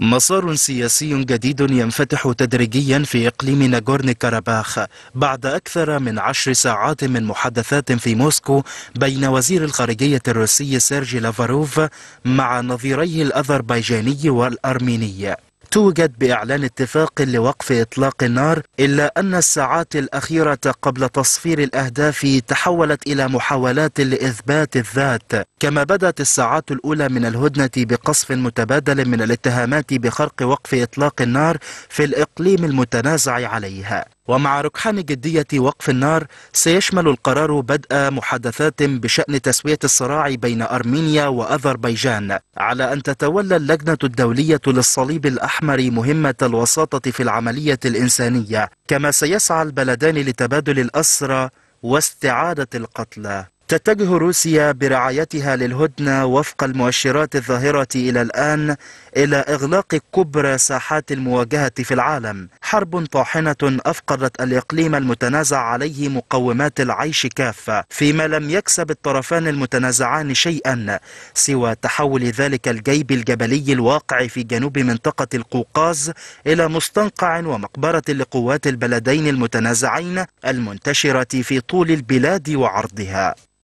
مسار سياسي جديد ينفتح تدريجيا في إقليم ناغورني كاراباخ بعد أكثر من عشر ساعات من محادثات في موسكو بين وزير الخارجية الروسي سيرجي لافاروف مع نظيريه الأذربيجاني والأرميني توجد بإعلان اتفاق لوقف إطلاق النار إلا أن الساعات الأخيرة قبل تصفير الأهداف تحولت إلى محاولات لإثبات الذات كما بدأت الساعات الأولى من الهدنة بقصف متبادل من الاتهامات بخرق وقف إطلاق النار في الإقليم المتنازع عليها ومع ركحان جدية وقف النار سيشمل القرار بدء محادثات بشأن تسوية الصراع بين أرمينيا وأذربيجان على أن تتولى اللجنة الدولية للصليب الأحمر مهمة الوساطة في العملية الإنسانية كما سيسعى البلدان لتبادل الأسرى واستعادة القتلى تتجه روسيا برعايتها للهدنة وفق المؤشرات الظاهرة إلى الآن إلى إغلاق كبرى ساحات المواجهة في العالم حرب طاحنة أفقدت الإقليم المتنازع عليه مقومات العيش كافة فيما لم يكسب الطرفان المتنازعان شيئا سوى تحول ذلك الجيب الجبلي الواقع في جنوب منطقة القوقاز إلى مستنقع ومقبرة لقوات البلدين المتنازعين المنتشرة في طول البلاد وعرضها